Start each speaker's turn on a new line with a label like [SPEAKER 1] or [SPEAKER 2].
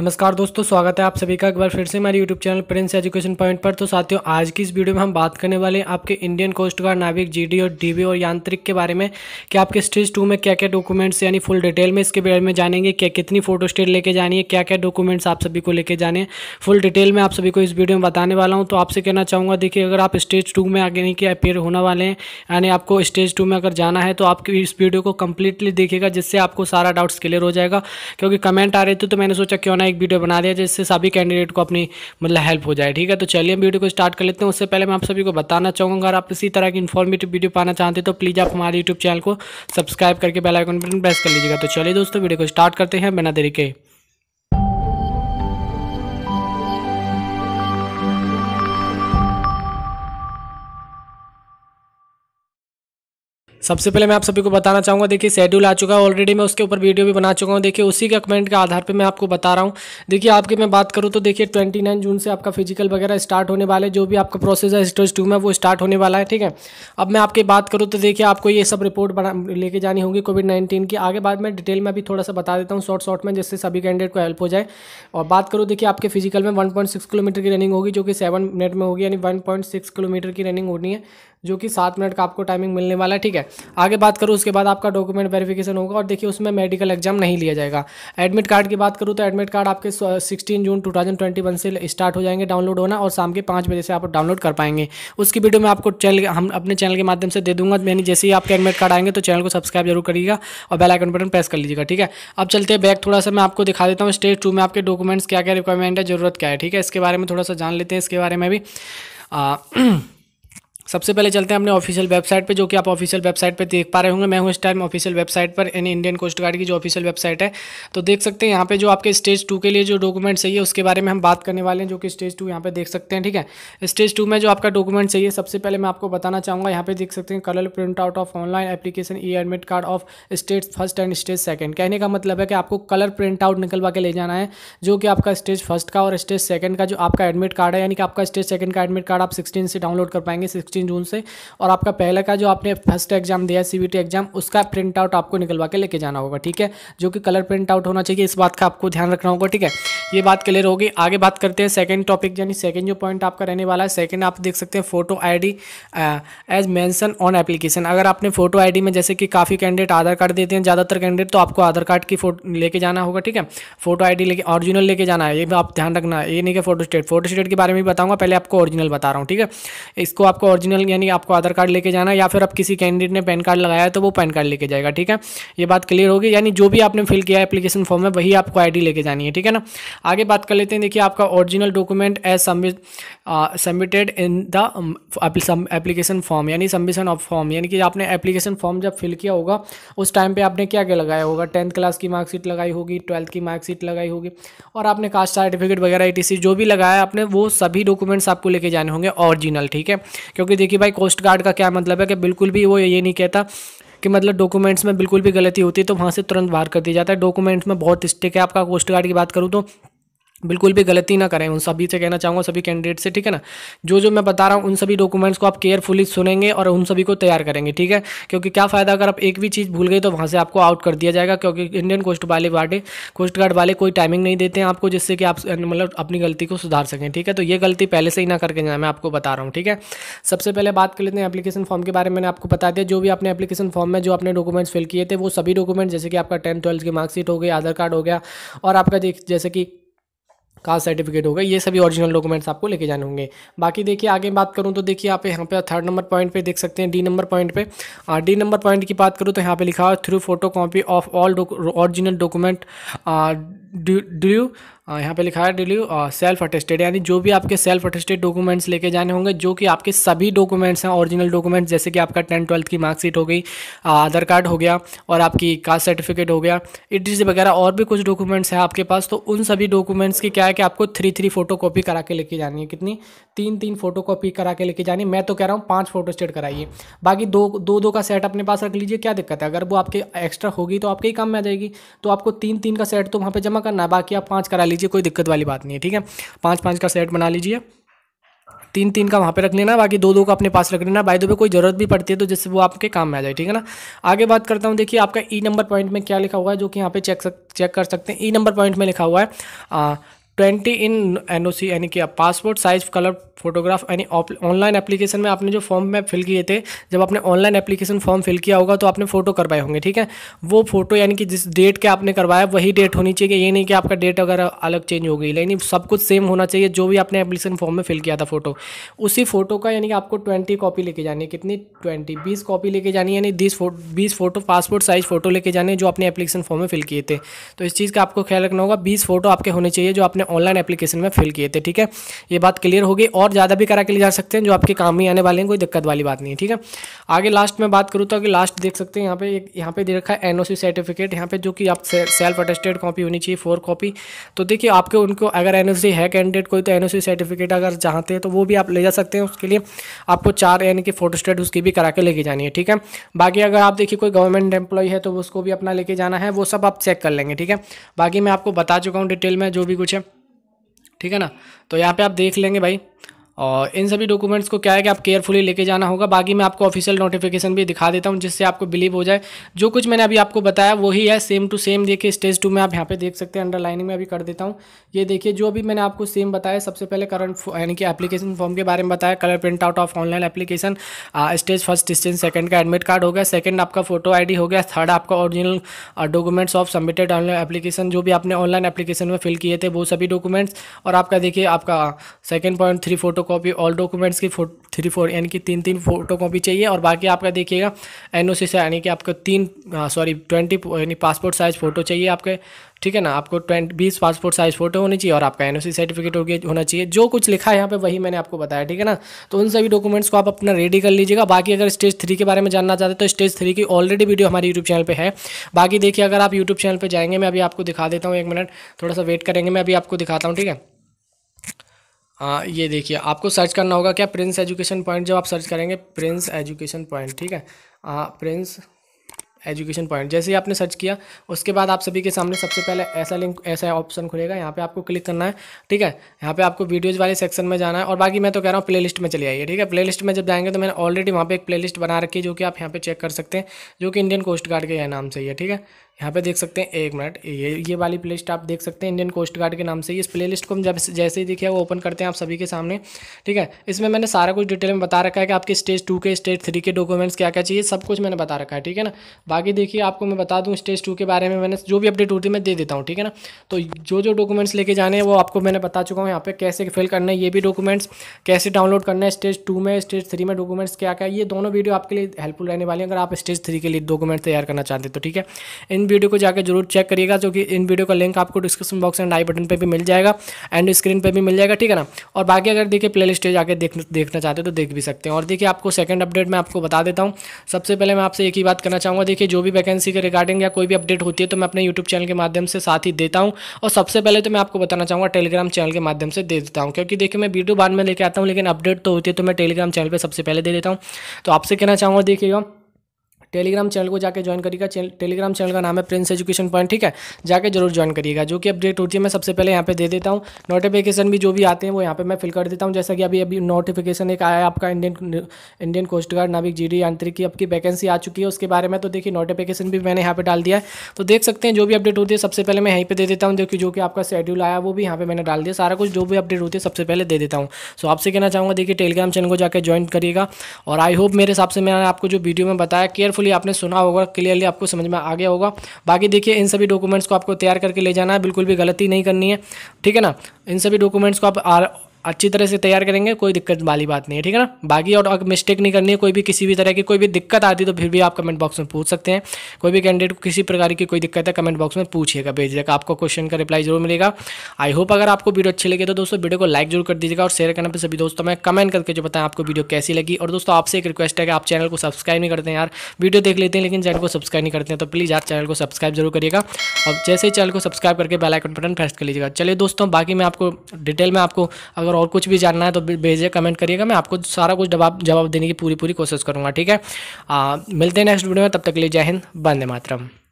[SPEAKER 1] नमस्कार दोस्तों स्वागत है आप सभी का एक बार फिर से हमारे YouTube channel Prince education point पर तो साथियों आज की इस वीडियो में हम बात करने वाले हैं आपके इंडियन कोस्ट गार्ड नाविक जीडी और डीवी और यांत्रिक के बारे में कि आपके स्टेज टू में क्या क्या डॉक्यूमेंट्स यानी फुल डिटेल में इसके बारे में जानेंगे क्या कितनी फोटो स्टेट लेके जानी है क्या क्या डॉक्यूमेंट्स आप सभी को लेके जाने फुल डिटेल में आप सभी को इस वीडियो में बताने वाला हूँ तो आपसे कहना चाहूँगा देखिए अगर आप स्टेज टू में आगे नहीं के अपेयर होने वाले हैं यानी आपको स्टेज टू में अगर जाना है तो आप इस वीडियो को कम्प्लीटली देखेगा जिससे आपको सारा डाउट्स क्लियर हो जाएगा क्योंकि कमेंट आ रहे थे तो मैंने सोचा क्यों ना अपना एक वीडियो बना दिया जिससे सभी कैंडिडेट को अपनी मतलब हेल्प हो जाए ठीक है तो चलिए हम वीडियो को स्टार्ट कर लेते हैं उससे पहले मैं आप सभी को बताना चाहूँगा अगर आप इसी तरह की इन्फॉर्मेटिव वीडियो पाना चाहते हैं तो प्लीज़ आप हमारे यूट्यूब चैनल को सब्सक्राइब करके बेलाइकन बटन प्रेस कर लीजिएगा तो चलिए दोस्तों वीडियो को स्टार्ट करते हैं बिना देरी के सबसे पहले मैं आप सभी को बताना चाहूँगा देखिए शेड्यूल आ चुका है ऑलरेडी मैं उसके ऊपर वीडियो भी बना चुका हूँ देखिए उसी के कमेंट के आधार पर मैं आपको बता रहा हूँ देखिए आपकी मैं बात करूँ तो देखिए ट्वेंटी नाइन जून से आपका फिजिकल वगैरह स्टार्ट होने वाला है जो भी आपका प्रोसेस है स्टेज टू में वो स्टार्ट होने वाला है ठीक है अब मैं आपकी बात करूँ तो देखिए आपको ये सब रिपोर्ट बना लेके जानी होगी कोविड नाइन्टीन की आगे बाद में डिटेल में भी थोड़ा सा बता देता हूँ शॉर्ट शॉर्ट में जिससे सभी कैंडिडेट को हेल्प हो जाए और बात करूँ देखिए आपके फिजिकल में वन किलोमीटर की रनिंग होगी जो कि सेवन मिनट में होगी यानी वन किलोमीटर की रनिंग होनी है जो कि सात मिनट का आपको टाइमिंग मिलने वाला है ठीक है आगे बात करूँ उसके बाद आपका डॉक्यूमेंट वेरिफिकेशन होगा और देखिए उसमें मेडिकल एग्जाम नहीं लिया जाएगा एडमिट कार्ड की बात करूँ तो एडमिट कार्ड आपके सिक्सटीन जून टू से स्टार्ट हो जाएंगे डाउनलोड होना और शाम के पाँच बजे से आप डाउनलोड कर पाएंगे उसकी वीडियो मैं आपको चैनल हम अपने चैनल के माध्यम से दे दूंगा यानी जैसे ही आपके एडमिट कार्ड आएंगे तो चैनल को सब्सक्राइब जरूर करिएगा और बेल आइकन बटन प्रेस कर लीजिएगा ठीक है अब चलते हैं बैक थोड़ा सा मैं आपको दिखा देता हूँ स्टेज टू में आपके डॉक्यूमेंट्स क्या क्या रिक्वायरमेंट है जरूरत क्या है ठीक है इसके बारे में थोड़ा सा जान लेते हैं इसके बारे में भी आ, सबसे पहले चलते हैं अपने ऑफिशियल वेबसाइट पे जो कि आप ऑफिशियल वेबसाइट पे देख पा रहे होंगे मैं हूँ इस टाइम ऑफिशियल वेबसाइट पर यानी इंडियन कोस्ट गार्ड की जो ऑफिशियल वेबसाइट है तो देख सकते हैं यहाँ पे जो आपके स्टेज टू के लिए जो डॉक्यूमेंट चाहिए उसके बारे में हम बात करने वाले हैं जो कि स्टेज टू यहाँ पे देख सकते हैं ठीक है स्टेज टू में जो आपका डॉक्यूमेंट चाहिए सबसे पहले मैं आपको बताना चाहूँगा यहाँ पे देख सकते हैं colour print out of online application e admit card of stage first and stage second कहने का मतलब है कि आपको कलर प्रिंट आउट निकलवा के ले जाना है जो कि आपका स्टेज फर्स्ट का और स्टेज सेकेंड का जो आपका एडमिट कार्ड है यानी कि आपका स्टेज सेकेंड का एडमिट कार्ड आप सिक्सटीन से डाउनलोड कर पाएंगे सिक्सटीन तीन जून से और आपका पहले का जो आपने फर्स्ट एग्जाम दिया है सी एग्जाम उसका प्रिंट आउट आपको निकलवा के लेके जाना होगा ठीक है जो कि कलर प्रिंट आउट होना चाहिए इस बात का आपको ध्यान रखना होगा ठीक है ये बात क्लियर होगी आगे बात करते हैं सेकेंड टॉपिक यानी सेकेंड जो पॉइंट आपका रहने वाला है सेकेंड आप देख सकते हैं photo ID as mention on application अगर आपने फोटो आईडी में जैसे कि काफ़ी कैंडिडेट आधार कार्ड देते हैं ज़्यादातर कैंडिडेट तो आपको आधार कार्ड की फोटो लेके जाना होगा ठीक है फोटो आई लेके ऑरिजिनल लेके जाना है ये आप ध्यान रखना है ये नहीं कि फोटो स्टेट फोटो स्टेट के बारे में भी बताऊंगा पहले आपको ओरिजिनल बता रहा हूँ ठीक है इसको आपको ओरिजिनल ओरिजिनल यानी आपको आधार कार्ड लेके जाना या फिर आप किसी कैंडिडेट ने पैन कार्ड लगाया है तो वो पैन कार्ड लेके जाएगा ठीक है ये बात क्लियर होगी यानी जो भी आपने फिल किया है एप्लीकेशन फॉर्म में वही आपको आईडी लेके जानी है ठीक है ना आगे बात कर लेते हैं देखिए आपका original document as submitted in the application form यानी सबमिशन ऑफ फॉर्म यानी कि आपने एप्लीकेशन फॉर्म जब फिल किया होगा उस टाइम पर आपने क्या क्या लगाया होगा टेंथ क्लास की मार्कशीट लगाई होगी ट्वेल्थ की मार्कशीट लगाई होगी और आपने कास्ट सर्टिफिकेट वगैरह ई जो भी लगाया आपने वो सभी डॉक्यूमेंट्स आपको लेके जाने होंगे ओरिजिनल ठीक है क्योंकि देखिए भाई कोस्ट गार्ड का क्या मतलब है कि बिल्कुल भी वो ये नहीं कहता कि मतलब डॉक्यूमेंट्स में बिल्कुल भी गलती होती है तो वहाँ से तुरंत बाहर कर दिया जाता है डॉक्यूमेंट्स में बहुत स्टिक है आपका कोस्ट गार्ड की बात करूँ तो बिल्कुल भी गलती ना करें उन सभी से कहना चाहूँगा सभी कैंडिडेट से ठीक है ना जो जो मैं बता रहा हूँ उन सभी डॉक्यूमेंट्स को आप केयरफुली सुनेंगे और उन सभी को तैयार करेंगे ठीक है क्योंकि क्या फ़ायदा अगर आप एक भी चीज़ भूल गई तो वहाँ से आपको आउट कर दिया जाएगा क्योंकि इंडियन कोस्ट वाले वाले कोस्ट गार्ड वाले कोई टाइमिंग नहीं देते हैं आपको जिससे कि आप मतलब अपनी गलती को सुधार सकें ठीक है तो ये गलती पहले से ही ना करके जाए मैं आपको बता रहा हूँ ठीक है सबसे पहले बात कर लेते हैं एप्लीकेशन फॉर्म के बारे में मैंने आपको बता दिया जो भी आपने एप्लीकेशन फॉर्म में जो अपने डॉक्यूमेंट्स फिल किए थे वो सभी डॉक्यूमेंट जैसे कि आपका टेंथ ट्वेल्थ की मार्कशीट हो गई आधार कार्ड हो गया और आपका जैसे कि कास्ट सर्टिफिकेट होगा ये सभी ओरिजिनल डॉक्यूमेंट्स आपको लेके जाने होंगे बाकी देखिए आगे बात करूँ तो देखिए आप यहाँ पे थर्ड नंबर पॉइंट पे देख सकते हैं डी नंबर पॉइंट पे डी नंबर पॉइंट की बात करूँ तो यहाँ पे लिखा हुआ through photo copy of all original document due यहाँ पे लिखा है डिलीव सेल्फ अटेस्टेड यानी जो भी आपके सेल्फ अटेस्टेड डॉक्यूमेंट्स लेके जाने होंगे जो कि आपके सभी डॉक्यूमेंट्स हैं ओरिजिनल डॉक्यूमेंट्स जैसे कि आपका टेंथ ट्वेल्थ की मार्कशीट हो गई आधार कार्ड हो गया और आपकी कास्ट सर्टिफिकेट हो गया इट वगैरह और भी कुछ डॉक्यूमेंट्स हैं आपके पास तो उन सभी डॉक्यूमेंट्स की क्या है कि आपको थ्री थ्री फोटो कॉपी करा के लेके जानी है कितनी तीन तीन फोटो कॉपी करा के लेके जानी मैं तो कह रहा हूँ पाँच फोटो स्टेट कराइए बाकी दो दो दो का सेट अपने पास रख लीजिए क्या दिक्कत है अगर वो आपके एक्स्ट्रा होगी तो आपके ही काम में आ जाएगी तो आपको तीन तीन का सेट तो वहाँ पर जमा करना है बाकी आप पाँच करा लीजिए कोई दिक्कत वाली बात नहीं है ठीक है पाँच पाँच का सेट बना लीजिए तीन तीन का वहाँ पे रख लेना बाकी दो दो का अपने पास रख लेना बाय दो पे कोई ज़रूरत भी पड़ती है तो जिससे वो आपके काम में आ जाए ठीक है ना आगे बात करता हूँ देखिए आपका ई नंबर पॉइंट में क्या लिखा हुआ है जो कि यहाँ पे चेक सक, चेक कर सकते हैं ई नंबर पॉइंट में लिखा हुआ है ट्वेंटी इन एन यानी कि पासपोर्ट साइज कलर फोटोग्राफ यानी ऑनलाइन एप्लीकेशन में आपने जो फॉर्म में फिल किए थे जब आपने ऑनलाइन एप्लीकेशन फॉर्म फिल किया होगा तो आपने फोटो करवाए होंगे ठीक है वो फोटो यानी कि जिस डेट के आपने करवाया वही डेट होनी चाहिए ये नहीं कि आपका डेट अगर अलग चेंज हो गई यानी सब कुछ सेम होना चाहिए जो भी आपने एप्लीकेशन फॉर्म में फिल किया था फोटो उसी फोटो का यानी कि आपको ट्वेंटी कॉपी लेके जानी है कितनी ट्वेंटी बीस कॉपी लेके जानी यानी बीस बीस फोटो पासपोर्ट साइज फोटो लेके जाने जो आपने एप्लीकेशन फॉर्म में फिल किए थे तो इस चीज़ का आपको ख्याल रखना होगा बीस फोटो आपके होने चाहिए जो आपने अपने ऑनलाइन एप्लीकेशन में फिल किए थे ठीक है ये बात क्लियर होगी और ज़्यादा भी करा के ले जा सकते हैं जो आपके काम ही आने वाले हैं कोई दिक्कत वाली बात नहीं है ठीक है आगे लास्ट में बात करूँ तो अगर लास्ट देख सकते हैं यहाँ पे एक यहाँ पे दे रखा है एन सर्टिफिकेट यहाँ पे जो कि आप सेल्फ अटेस्टेड कॉपी होनी चाहिए फोर कॉपी तो देखिए आपके उनको अगर एन है कैंडिडेट कोई तो एन सर्टिफिकेट अगर चाहते हैं तो वो भी आप ले जा सकते हैं उसके लिए आपको चार एन कि फोटोस्टेट उसकी भी करा के लेके जानी है ठीक है बाकी अगर आप देखिए कोई गवर्नमेंट एम्प्लॉय है तो उसको भी अपना लेके जाना है वो सब आप चेक कर लेंगे ठीक है बाकी मैं आपको बता चुका हूँ डिटेल में जो भी कुछ है ठीक है ना तो यहाँ पे आप देख लेंगे भाई और इन सभी डॉक्यूमेंट्स को क्या है कि आप केयरफुली लेके जाना होगा बाकी मैं आपको ऑफिशियल नोटिफिकेशन भी दिखा देता हूँ जिससे आपको बिलीव हो जाए जो कुछ मैंने अभी आपको बताया वही है सेम टू सेम देखिए स्टेज टू में आप यहाँ पे देख सकते हैं अंडरलाइनिंग में अभी कर देता हूँ ये देखिए जो भी मैंने आपको सेम बताया सबसे पहले करंट यानी कि एप्लीकेशन फॉर्म के बारे में बताया colour print out of online application stage first stage second का एडमिट कार्ड हो गया सेकंड आपका फोटो आई हो गया थर्ड आपका original documents of submitted online application जो भी आपने ऑनलाइन एप्लीकेशन में फिल किए थे वो सभी डॉक्यूमेंट्स और आपका देखिए आपका second point three photo copy all documents की थ्री फोर यानी कि तीन तीन फोटो कॉपी चाहिए और बाकी आपका देखिएगा एन ओ सी से यानी कि आपको तीन सॉरी ट्वेंटी यानी पासपोर्ट साइज़ फ़ोटो चाहिए आपके ठीक है ना आपको ट्वेंटी बीस पासपोर्ट साइज़ फ़ोटो होनी चाहिए और आपका एन सर्टिफिकेट हो गया होना चाहिए जो कुछ लिखा है यहाँ पे वही मैंने आपको बताया ठीक है ना तो उन सभी डॉक्यूमेंट्स को आप अपना रेडी कर लीजिएगा बाकी अगर स्टेज थ्री के बारे में जानना चाहते तो स्टेज थ्री की ऑलरेडी वीडियो हमारे यूट्यूब चैनल पर है बाकी देखिए अगर आप यूट्यूब चैनल पर जाएंगे मैं अभी आपको दिखा देता हूँ एक मिनट थोड़ा सा वेट करेंगे मैं अभी आपको दिखाता हूँ ठीक है हाँ ये देखिए आपको सर्च करना होगा क्या प्रिंस एजुकेशन पॉइंट जब आप सर्च करेंगे प्रिंस एजुकेशन पॉइंट ठीक है आ, प्रिंस एजुकेशन पॉइंट जैसे ही आपने सर्च किया उसके बाद आप सभी के सामने सबसे पहले ऐसा लिंक ऐसा ऑप्शन खुलेगा यहाँ पे आपको क्लिक करना है ठीक है यहाँ पे आपको वीडियोज़ वाले सेक्शन में जाना है और बाकी मैं तो कह रहा हूँ प्ले लिस्ट में चले आइए ठीक है प्ले लिस्ट में जब जाएंगे तो मैंने ऑलरेडी वहाँ पर एक प्ले लिस्ट बना रखी है जो कि आप यहाँ पर चेक कर सकते हैं जो कि इंडियन कोस्ट गार्ड के नाम से ही है ठीक है यहाँ पे देख सकते हैं एक मिनट ये ये वाली प्लेलिस्ट आप देख सकते हैं इंडियन कोस्ट गार्ड के नाम से इस प्लेलिस्ट को हम जब जैसे ही देखिए वो ओपन करते हैं आप सभी के सामने ठीक है इसमें मैंने सारा कुछ डिटेल में बता रखा है कि आपके स्टेज टू के स्टेज थ्री के डॉक्यूमेंट्स क्या क्या चाहिए सब कुछ मैंने बता रखा है ठीक है ना बाकी देखिए आपको मैं बता दूँ स्टेज टू के बारे में मैंने जो भी अपडेट होती है मैं दे देता हूँ ठीक है ना तो जो जो डॉक्यूमेंट्स लेके जाने हैं वो आपको मैंने बता चुका हूँ यहाँ पे कैसे फिल करना है ये भी डॉक्यूमेंट्स कैसे डाउनलोड करना है स्टेज टू में स्टेज थ्री में डॉक्यूमेंट्स क्या क्या ये दोनों वीडियो आपके लिए हेल्पफुल रहने वाली है अगर आप स्टेज थ्री के लिए डॉक्यूमेंट तैयार करना चाहते हैं तो ठीक है इन इन वीडियो को जाकर जरूर चेक करिएगा जो कि इन वीडियो का लिंक आपको description box and I button पर भी मिल जाएगा एंड स्क्रीन पर भी मिल जाएगा ठीक है ना और बाकी अगर देखिए प्ले लिस्ट जाकर देख देखना चाहते हो तो देख भी सकते हैं और देखिए आपको सेकंड अपडेट मैं आपको बता देता हूँ सबसे पहले मैं आपसे एक ही बात करना चाहूँगा देखिए जो भी वैकेंसी के रिगार्डिंग या कोई भी अपडेट होती है तो मैं अपने यूट्यूब चैनल के माध्यम से साथ ही देता हूँ और सबसे पहले तो मैं आपको बताना चाहूँगा टेलीग्राम चैनल के माध्यम से दे देता हूँ क्योंकि देखिए मैं वीडियो बाद में लेकर आता हूँ लेकिन अपडेट तो होती है तो मैं टेलीग्राम चैनल पर सबसे पहले दे देता हूँ तो आपसे कहना चाहूँगा देखिएगा टेलीग्राम चैनल को जाकर ज्वाइन करिएगा टेलीग्राम चैनल का नाम है प्रिंस एजुकेशन पॉइंट ठीक है जाकर जरूर ज्वाइन करिएगा जो कि अपडेट होती है मैं सबसे पहले यहाँ पे दे देता हूँ नोटिफिकेशन भी जो भी आते हैं वो यहाँ पे मैं फिल कर देता हूँ जैसा कि अभी अभी नोटिफिकेशन एक आया है आपका इंडियन इंडियन कोस्ट गार्ड नाविक जी यांत्रिक की आपकी वैकेंसी आ चुकी है उसके बारे में तो देखिए नोटिफिकेशन भी मैंने यहाँ पर डाल दिया है तो देख सकते हैं जो भी अपडेट होती है सबसे पहले मैं यहीं पर दे देता हूँ जो कि जो कि आपका शेड्यूल आया वो भी यहाँ पे मैंने डाल दिया सारा कुछ जो भी अपडेट होती है सबसे पहले दे देता हूँ सो आपसे कहना चाहूँगा देखिए टेलीग्राम चैनल को जाकर ज्वाइन करिएगा और आई होप मेरे हिसाब से मैंने आपको जो वीडियो में बताया केयरफुल होपफुली आपने सुना होगा क्लियरली आपको समझ में आ गया होगा बाकी देखिए इन सभी डॉक्यूमेंट्स को आपको तैयार करके ले जाना है बिल्कुल भी गलती नहीं करनी है ठीक है ना इन सभी डॉक्यूमेंट्स को आप अच्छी तरह से तैयार करेंगे कोई दिक्कत वाली बात नहीं है ठीक है ना बाकी और अगर मिस्टेक नहीं करनी है कोई भी किसी भी तरह की कोई भी दिक्कत आती है तो फिर भी आप कमेंट बॉक्स में पूछ सकते हैं कोई भी कैंडिडेट को किसी प्रकार की कोई दिक्कत है कमेंट बॉक्स में पूछिएगा भेजिएगा आपको क्वेश्चन का रिप्लाई जरूर मिलेगा आई होप अगर आपको वीडियो अच्छी लगे तो दोस्तों वीडियो को लाइक जरूर कर दीजिएगा और शेयर करने पर सभी दोस्तों में कमेंट करके जो बताएं आपको वीडियो कैसी लगी और दोस्तों आपसे एक रिक्वेस्ट है कि आप चैनल को सब्सक्राइब नहीं करते हैं यार वीडियो देख लेते हैं लेकिन चैनल को सब्सक्राइब नहीं करते हैं तो प्लीज़ यार चैनल को सब्सक्राइब जरूर करिएगा और जैसे ही चैनल को सब्सक्राइब करके बेलाइकन बटन प्रेस कर लीजिएगा चलिए दोस्तों बाकी मैं आपको डिटेल में आपको अगर और और कुछ भी जानना है तो भेजिए कमेंट करिएगा मैं आपको सारा कुछ जवाब जवाब देने की पूरी पूरी कोशिश करूँगा ठीक है आ, मिलते हैं नेक्स्ट वीडियो में तब तक के लिए जय हिंद बंदे मातरम